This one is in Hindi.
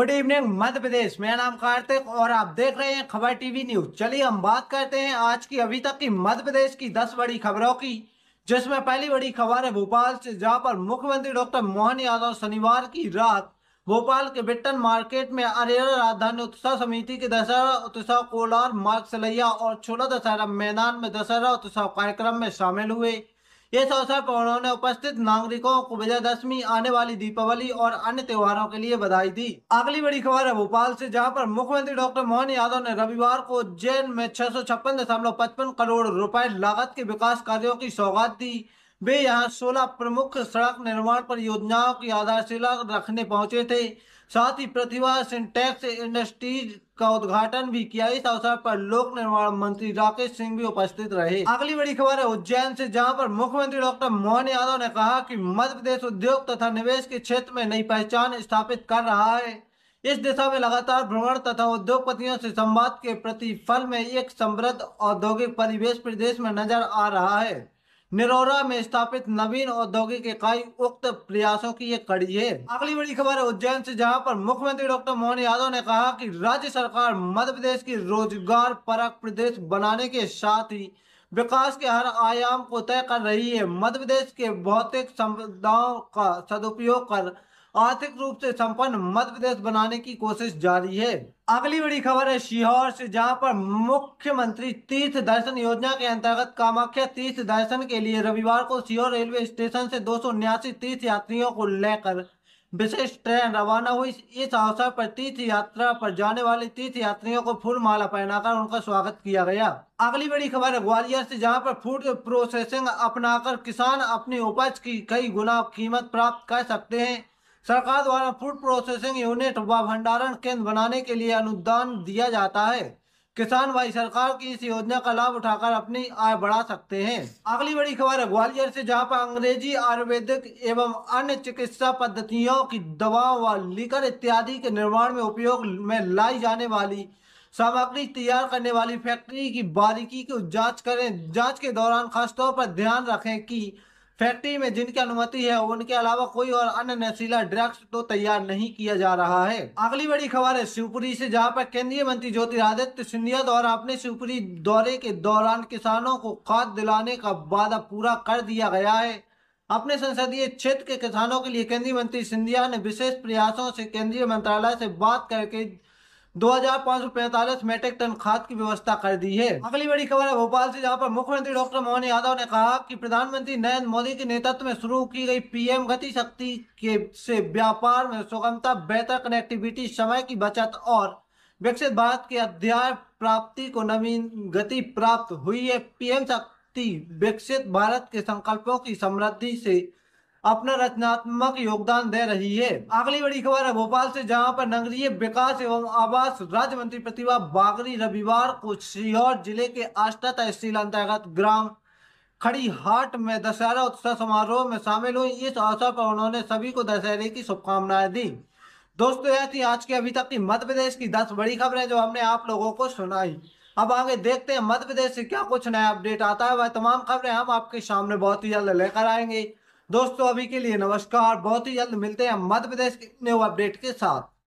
गुड इवनिंग मध्य प्रदेश मेरा नाम कार्तिक और आप देख रहे हैं खबर टीवी न्यूज चलिए हम बात करते हैं आज की अभी तक की मध्य प्रदेश की दस बड़ी खबरों की जिसमें पहली बड़ी खबर है भोपाल से जहां पर मुख्यमंत्री डॉक्टर मोहन यादव शनिवार की रात भोपाल के बिट्टन मार्केट में अरेरा राजधानी उत्सव समिति के दशहरा उत्सव कोलार मार्ग सलैया और छोला दशहरा मैदान में दशहरा उत्सव कार्यक्रम में शामिल हुए इस अवसर पर उन्होंने उपस्थित नागरिकों को विजयदशमी आने वाली दीपावली और अन्य त्योहारों के लिए बधाई दी अगली बड़ी खबर है भोपाल से जहां पर मुख्यमंत्री डॉक्टर मोहन यादव ने रविवार को उज्जैन में छह करोड़ रुपए लागत के विकास कार्यों की सौगात दी वे यहाँ सोलह प्रमुख सड़क निर्माण पर योजनाओं की आधारशिला रखने पहुंचे थे साथ ही प्रतिभा सिंटेक्स इंडस्ट्रीज का उद्घाटन भी किया इस अवसर पर लोक निर्माण मंत्री राकेश सिंह भी उपस्थित रहे अगली बड़ी खबर है उज्जैन से जहां पर मुख्यमंत्री डॉक्टर मोहन यादव ने कहा कि मध्य प्रदेश उद्योग तथा निवेश के क्षेत्र में नई पहचान स्थापित कर रहा है इस दिशा में लगातार भ्रमण तथा उद्योगपतियों से संवाद के प्रतिफल में एक समृद्ध औद्योगिक परिवेश प्रदेश में नजर आ रहा है निरोरा में स्थापित नवीन औद्योगिक इकाई उक्त प्रयासों की एक कड़ी है अगली बड़ी खबर है उज्जैन से जहां पर मुख्यमंत्री डॉक्टर मोहन यादव ने कहा कि राज्य सरकार मध्य प्रदेश की रोजगार परक प्रदेश बनाने के साथ ही विकास के हर आयाम को तय कर रही है मध्य प्रदेश के भौतिक संपदाओं का सदुपयोग कर आर्थिक रूप से संपन्न मध्य प्रदेश बनाने की कोशिश जारी है अगली बड़ी खबर है सीहोर से जहां पर मुख्यमंत्री तीर्थ दर्शन योजना के अंतर्गत कामाख्या तीर्थ दर्शन के लिए रविवार को सीहोर रेलवे स्टेशन से दो तीर्थ यात्रियों को लेकर विशेष ट्रेन रवाना हुई इस अवसर पर तीर्थ यात्रा पर जाने वाले तीर्थ यात्रियों को फूल माला पहनाकर उनका स्वागत किया गया अगली बड़ी खबर है ग्वालियर से जहां पर फूड प्रोसेसिंग अपनाकर किसान अपनी उपज की कई गुना कीमत प्राप्त कर सकते हैं सरकार द्वारा फूड प्रोसेसिंग यूनिट व भंडारण केंद्र बनाने के लिए अनुदान दिया जाता है किसान भाई सरकार की इस योजना का लाभ उठाकर अपनी आय बढ़ा सकते हैं अगली बड़ी खबर है ग्वालियर से जहां पर अंग्रेजी आयुर्वेदिक एवं अन्य चिकित्सा पद्धतियों की दवाओं व लीकर इत्यादि के निर्माण में उपयोग में लाई जाने वाली सामग्री तैयार करने वाली फैक्ट्री की बारीकी की जांच करें जांच के दौरान खासतौर पर ध्यान रखें कि फैक्ट्री में जिनकी अनुमति है उनके अलावा कोई और अन्य नशीला ड्रग्स तो तैयार नहीं किया जा रहा है अगली बड़ी खबर है शिवपुरी से जहां पर केंद्रीय मंत्री ज्योतिरादित्य सिंधिया द्वारा अपने शिवपुरी दौरे के दौरान किसानों को खाद दिलाने का वादा पूरा कर दिया गया है अपने संसदीय क्षेत्र के किसानों के लिए केंद्रीय मंत्री सिंधिया ने विशेष प्रयासों से केंद्रीय मंत्रालय से बात करके दो हजार पाँच सौ पैंतालीस मेट्रिक टन खाद की व्यवस्था कर दी है अगली बड़ी खबर है भोपाल से जहाँ पर मुख्यमंत्री डॉक्टर मोहन यादव ने कहा कि प्रधानमंत्री नरेंद्र मोदी के नेतृत्व में शुरू की गई पीएम गति शक्ति के से व्यापार में सुगमता बेहतर कनेक्टिविटी समय की बचत और विकसित भारत के अध्याय प्राप्ति को नवीन गति प्राप्त हुई है पीएम शक्ति विकसित भारत के संकल्पों की समृद्धि से अपना रचनात्मक योगदान दे रही है अगली बड़ी खबर है भोपाल से जहां पर नगरीय विकास एवं आवास राज्य मंत्री प्रतिभा बागरी रविवार को सीहोर जिले के आष्टा तहसील अंतर्गत ग्राम खड़ी हाट में दशहरा उत्सव समारोह में शामिल हुई इस अवसर पर उन्होंने सभी को दशहरे की शुभकामनाएं दी दोस्तों यह थी आज के अभी तक की मध्य प्रदेश की दस बड़ी खबरें जो हमने आप लोगों को सुनाई अब आगे देखते हैं मध्य प्रदेश से क्या कुछ नया अपडेट आता है वह तमाम खबरें हम आपके सामने बहुत ही जल्द लेकर आएंगे दोस्तों अभी के लिए नमस्कार बहुत ही जल्द मिलते हैं मध्य प्रदेश के न्यू अपडेट के साथ